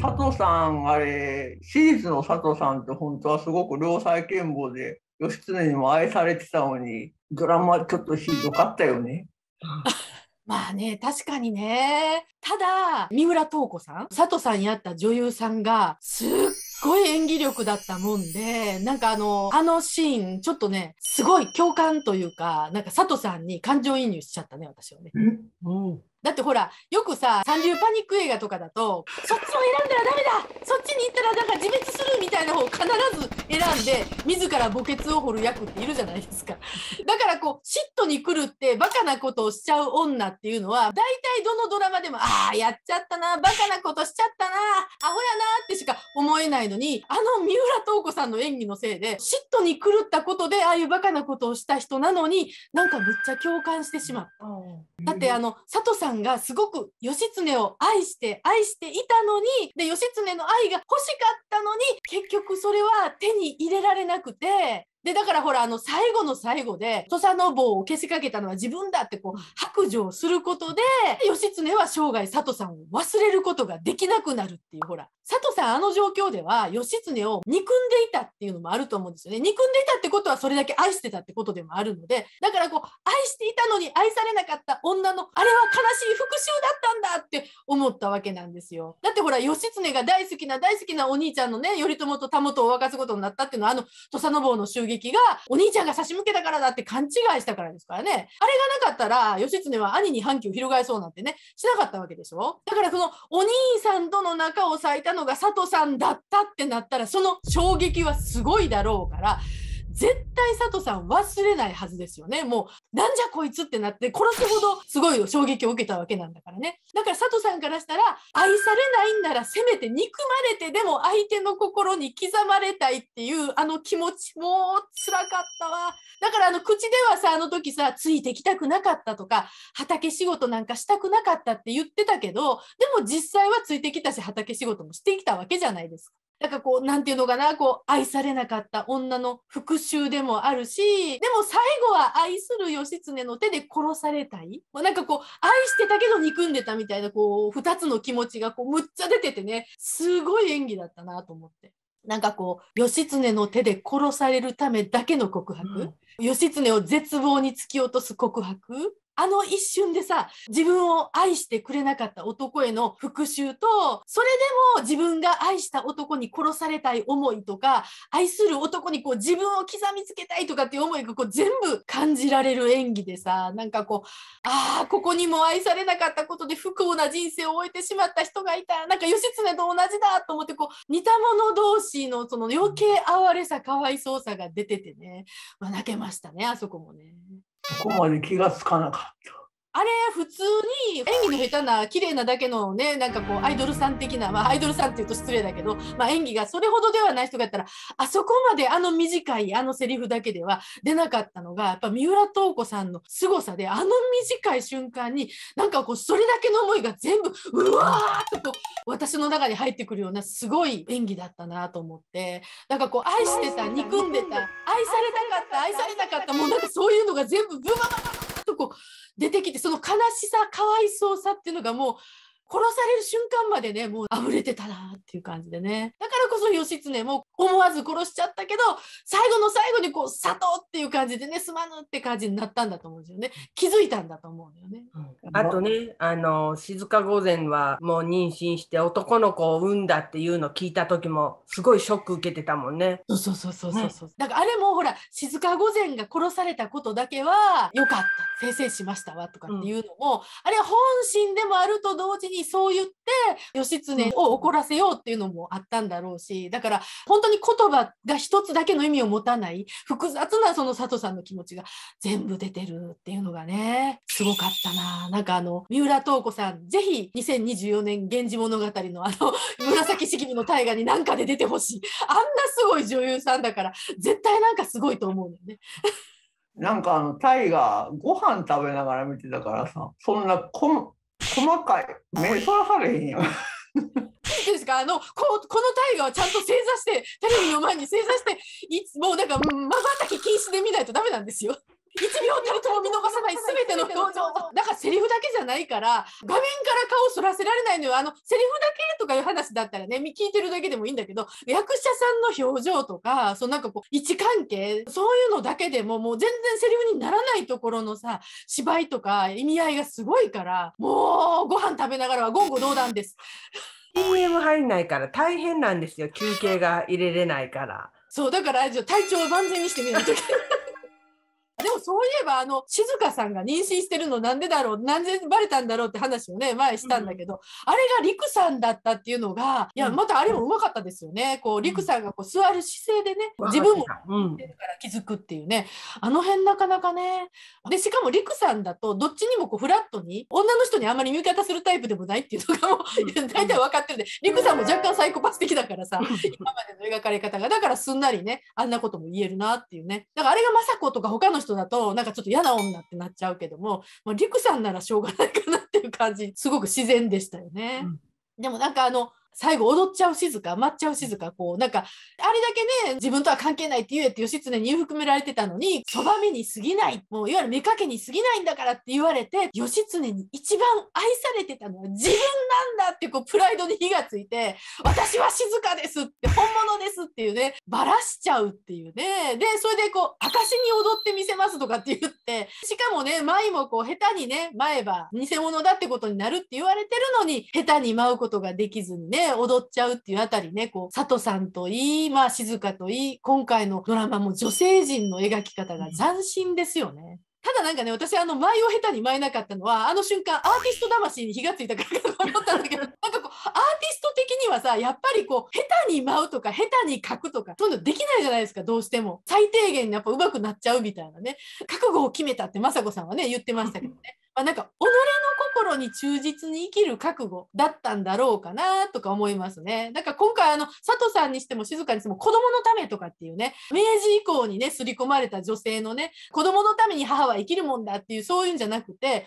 佐藤さん、あれ、私立の佐藤さんって本当はすごく良妻賢母で、義経にも愛されてたのに、ドラマちょっとひどかったよね。まあね、確かにね。ただ、三浦透子さん、佐藤さんに会った女優さんが、すっごい演技力だったもんで、なんかあの、あのシーン、ちょっとね、すごい共感というか、なんか佐藤さんに感情移入しちゃったね、私はね。うんだってほらよくさ三流パニック映画とかだとそっちを選んだらダメだそっちに行ったらなんか自滅するみたいな方を必ず選んで自ら墓穴を掘る役っているじゃないですかだからこう嫉妬に来るってバカなことをしちゃう女っていうのは大体どのドラマでもああやっちゃったなバカなことしちゃったなアホやなってしか思えないのに、あの三浦透子さんの演技のせいで、嫉妬に狂ったことで、ああいうバカなことをした人なのに、なんかむっちゃ共感してしまった。うん、だって、あの、佐藤さんがすごく義経を愛して、愛していたのに、で、義経の愛が欲しかったのに、結局それは手に入れられなくて、で、だからほら、あの、最後の最後で、土佐の坊を消しかけたのは自分だってこう、白状することで、義経は生涯佐藤さんを忘れることができなくなるっていう、ほら、佐藤さんあの状況では、義経を憎んでいたっていうのもあると思うんですよね。憎んでいたってことはそれだけ愛してたってことでもあるので、だからこう、愛していたのに愛されなかった女の、あれは悲しい復讐だったんだって思ったわけなんですよ。だってほら、義経が大好きな大好きなお兄ちゃんのね、頼朝とたもとを沸かすことになったっていうのは、あの、土佐の坊の襲撃がお兄ちゃんが差し向けたからだって勘違いしたからですからねあれがなかったら義経は兄に反旗を翻そうなんてねしなかったわけでしょだからそのお兄さんとの仲を裂いたのが佐藤さんだったってなったらその衝撃はすごいだろうから絶対佐藤さん忘れないはずですよねもうなんじゃこいつってなって殺すほどすごい衝撃を受けたわけなんだからねだから佐藤さんからしたら愛されないんならせめて憎まれてでも相手の心に刻まれたいっていうあの気持ちもう辛かったわだからあの口ではさあの時さついてきたくなかったとか畑仕事なんかしたくなかったって言ってたけどでも実際はついてきたし畑仕事もしてきたわけじゃないですか。なんかこう、なんていうのかな、こう、愛されなかった女の復讐でもあるし、でも最後は愛する義経の手で殺されたい。なんかこう、愛してたけど憎んでたみたいな、こう、二つの気持ちがこう、むっちゃ出ててね、すごい演技だったなと思って。なんかこう、義経の手で殺されるためだけの告白。うん、義経を絶望に突き落とす告白。あの一瞬でさ、自分を愛してくれなかった男への復讐と、それでも自分が愛した男に殺されたい思いとか、愛する男にこう自分を刻みつけたいとかっていう思いがこう全部感じられる演技でさ、なんかこう、ああ、ここにも愛されなかったことで不幸な人生を終えてしまった人がいた、なんか義経と同じだと思って、こう、似た者同士のその余計哀れさ、かわいそうさが出ててね、まあ、泣けましたね、あそこもね。ここまで気がつかなかった。あれ普通に演技の下手な綺麗なだけのねなんかこうアイドルさん的な、まあ、アイドルさんっていうと失礼だけど、まあ、演技がそれほどではない人がやったらあそこまであの短いあのセリフだけでは出なかったのがやっぱ三浦透子さんの凄さであの短い瞬間になんかこうそれだけの思いが全部うわーっとこう私の中に入ってくるようなすごい演技だったなと思ってなんかこう愛してた憎んでた愛されたかった愛されなかったもうなんかそういうのが全部ブワーッとこ出てきてその悲しさかわいそうさっていうのがもう殺される瞬間までねもうあぶれてたなっていう感じでねだからこそ義経も思わず殺しちゃったけど最後の最後にこう「佐藤」っていう感じでねすまぬって感じになったんだと思うんですよね気づいたんだと思うよね。あとねあの静か御前はもう妊娠して男の子を産んだっていうのを聞いた時もすごいショック受けてたもんね。そうそうそうそうそうそう、ね、だからあれもほら静か御前が殺されたことだけは良かった先生しましたわとかっていうのも、うん、あれは本心でもあると同時にそう言って義経を怒らせようっていうのもあったんだろうしだから本当当に言葉が一つだけの意味を持たない複雑なその佐藤さんの気持ちが全部出てるっていうのがねすごかったななんかあの三浦透子さんぜひ2024年「源氏物語の」あの紫式部の大河に何かで出てほしいあんなすごい女優さんだから絶対なんかすごいと思うのよね。なんかあのタイがご飯食べながら見てたからさそんなこ細かい目そらされへんよ。ですかあのここの大河はちゃんと正座してテレビの前に正座していつもうなんかまばたき禁止で見ないとダメなんですよ。秒たりとも見逃さない全ての表情だからセリフだけじゃないから画面から顔をそらせられないのよあのセリフだけとかいう話だったらね聞いてるだけでもいいんだけど役者さんの表情とかそのなんかこう位置関係そういうのだけでももう全然セリフにならないところのさ芝居とか意味合いがすごいからもうご飯食べながらは言語道断です。CM 入んないから大変なんですよ休憩が入れれないから。そうだから体調を万全にしてみないとでもそういえば、あの、静香さんが妊娠してるのなんでだろう、なんでバレたんだろうって話をね、前したんだけど、うん、あれが陸さんだったっていうのが、いや、またあれもうまかったですよね。こう、陸さんがこう座る姿勢でね、自分も気づくっていうね、あの辺なかなかね。で、しかも陸さんだと、どっちにもこうフラットに、女の人にあんまり味方するタイプでもないっていうのがもう、大体分かってるんで、陸さんも若干サイコパス的だからさ、今までの描かれ方が、だからすんなりね、あんなことも言えるなっていうね。だからあれが雅子とか他の人人だとなんかちょっと嫌な女ってなっちゃうけども、まあ、リクさんならしょうがないかなっていう感じすごく自然でしたよね。うん、でもなんかあの最後踊っちゃう静か待っちゃう静かこうなんかあれだけね自分とは関係ないって言えって義経に言含められてたのにそばめに過ぎないもういわゆる目かけに過ぎないんだからって言われて義経に一番愛されてたのは自分なんだってこうプライドに火がついて私は静かですって本物ですっていうねばらしちゃうっていうねでそれでこう証に踊ってみせますとかって言ってってしかもね舞もこう下手にね舞えば偽物だってことになるって言われてるのに下手に舞うことができずにね踊っちゃうっていうあたりねこう佐藤さんといいまあ静香といい今回のドラマも女性陣の描き方が斬新ですよね。ただなんかね私あの舞を下手に舞えなかったのはあの瞬間アーティスト魂に火がついたからかと思ったんだけどなんかこうアーティスト的にはさやっぱりこう下手に舞うとか下手に書くとかそういうのできないじゃないですかどうしても最低限やっぱ上手くなっちゃうみたいなね覚悟を決めたって雅子さんはね言ってましたけどね、まあ、なんか己の心に忠実に生きる覚悟だったんだろうかなとか思いますね。だから今回あの佐藤さんにしても静かにしても子供のためとかっていうね明治以降にね刷り込まれた女性のね子供のために母は生きるもんだっていうそういうんじゃなくて逆にあの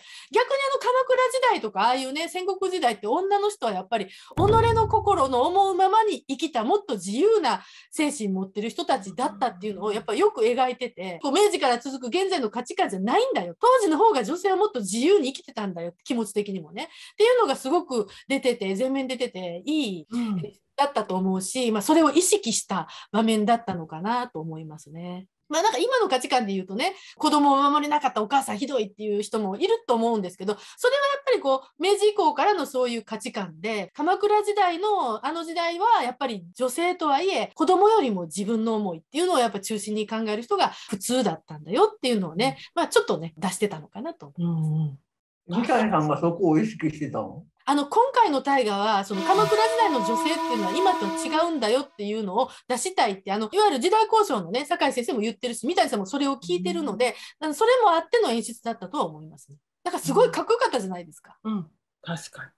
鎌倉時代とかああいうね戦国時代って女の人はやっぱり己の心の思うままに生きたもっと自由な精神持ってる人たちだったっていうのをやっぱよく描いててこう明治から続く現在の価値観じゃないんだよ当時の方が女性はもっと自由に生きてたんだよ気持ち的にもね。っていうのがすごく出てて、前面出てて、いい、うん、だったと思うし、まあ、それを意識した場面だったのかなと思いますね。まあ、なんか今の価値観で言うとね子供を守れなかったお母さんひどいっていう人もいると思うんですけどそれはやっぱりこう明治以降からのそういう価値観で鎌倉時代のあの時代はやっぱり女性とはいえ子供よりも自分の思いっていうのをやっぱ中心に考える人が普通だったんだよっていうのをね、まあ、ちょっとね出してたのかなと思います。うんうん三谷さんがそこを意識してたのあの今回の大河はその鎌倉時代の女性っていうのは今と違うんだよっていうのを出したいってあのいわゆる時代交渉のね酒井先生も言ってるし三谷さんもそれを聞いてるのでそれもあっての演出だったとは思いますね。だからすごいかっこよかったじゃないですか。うん、確かに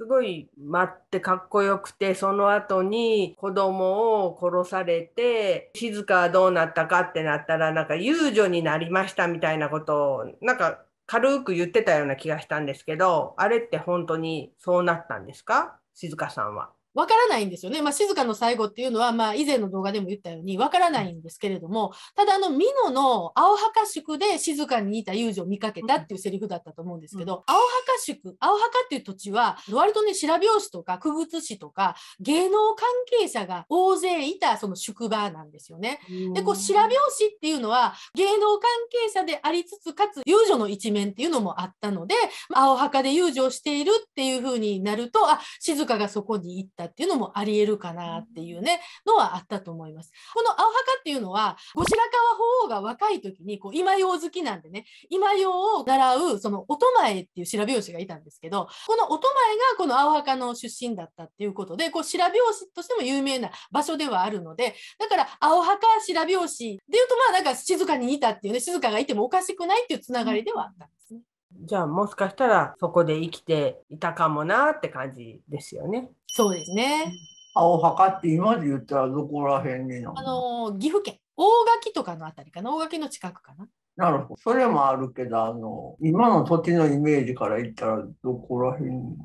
すごい待ってかっこよくて、その後に子供を殺されて、静かはどうなったかってなったら、なんか遊女になりましたみたいなことを、なんか軽く言ってたような気がしたんですけど、あれって本当にそうなったんですか静香さんは。わからないんですよね。まあ、静かの最後っていうのは、まあ、以前の動画でも言ったように、わからないんですけれども、ただ、あの、美濃の青墓宿で静かにいた遊女を見かけたっていうセリフだったと思うんですけど、うん、青墓宿、青墓っていう土地は、割とね、白拍子とか、久物市とか、芸能関係者が大勢いた、その宿場なんですよね。で、こう、白拍子っていうのは、芸能関係者でありつつ、かつ、遊女の一面っていうのもあったので、青墓で遊女をしているっていうふうになると、あ、静かがそこに行って、ったっていうのもありえるかなっていうねのはあったと思います。この青墓っていうのは後白河法皇が若い時にこう今用好きなんでね今用を習うその音前っていう白拍子がいたんですけどこの音前がこの青墓の出身だったっていうことでこう白拍子としても有名な場所ではあるのでだから青墓白拍子でいうとまあなんか静かにいたっていうね静かがいてもおかしくないっていうつながりではあったんですね。じゃあもしかしたらそこで生きていたかもなって感じですよね。そうですね。青墓って今で言ったらどこら辺になあの岐阜県大垣とかのあたりかな大垣の近くかな。なるほどそれもあるけどあの今の土地のイメージから言ったらどこら辺に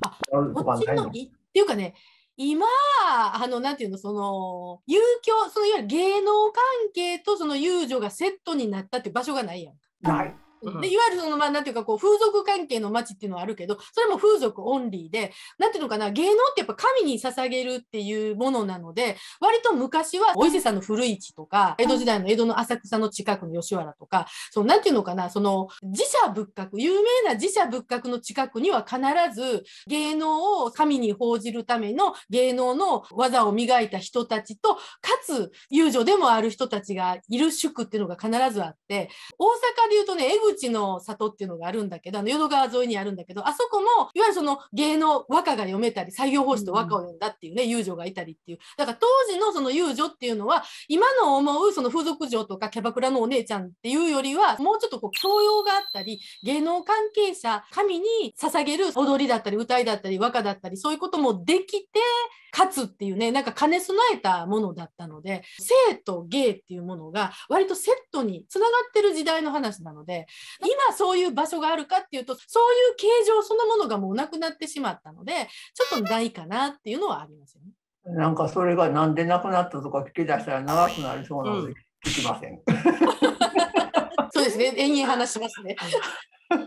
あるとかないのっていうかね今あのなんていうのその遊興そのいわゆる芸能関係とその遊女がセットになったって場所がないやんか。ないでいわゆるそのまあなんていうかこう風俗関係の街っていうのはあるけどそれも風俗オンリーでなんていうのかな芸能ってやっぱ神に捧げるっていうものなので割と昔はお伊勢さんの古市とか江戸時代の江戸の浅草の近くの吉原とかそのなんていうのかなその自社仏閣有名な自社仏閣の近くには必ず芸能を神に報じるための芸能の技を磨いた人たちとかつ遊女でもある人たちがいる宿っていうのが必ずあって大阪でいうとね江口の里っていうのがあるんだけど、あの淀川沿いにあるんだけど、あそこも、いわゆるその芸能、和歌が読めたり、採用法師と和歌を読んだっていうね、遊女がいたりっていう。だから当時のその遊女っていうのは、今の思うその風俗嬢とかキャバクラのお姉ちゃんっていうよりは、もうちょっとこう教養があったり、芸能関係者、神に捧げる踊りだったり、歌いだったり、和歌だったり、そういうこともできて、勝つっていうね、なんか兼ね備えたものだったので、生と芸っていうものが割とセットにつながってる時代の話なので、今そういう場所があるかっていうとそういう形状そのものがもうなくなってしまったのでちょっとないかなっていうのはありますよね。なんかそれがなんでなくなったとか聞き出したら長くなりそうなので聞きません。うん、そうですね。延々話しますね。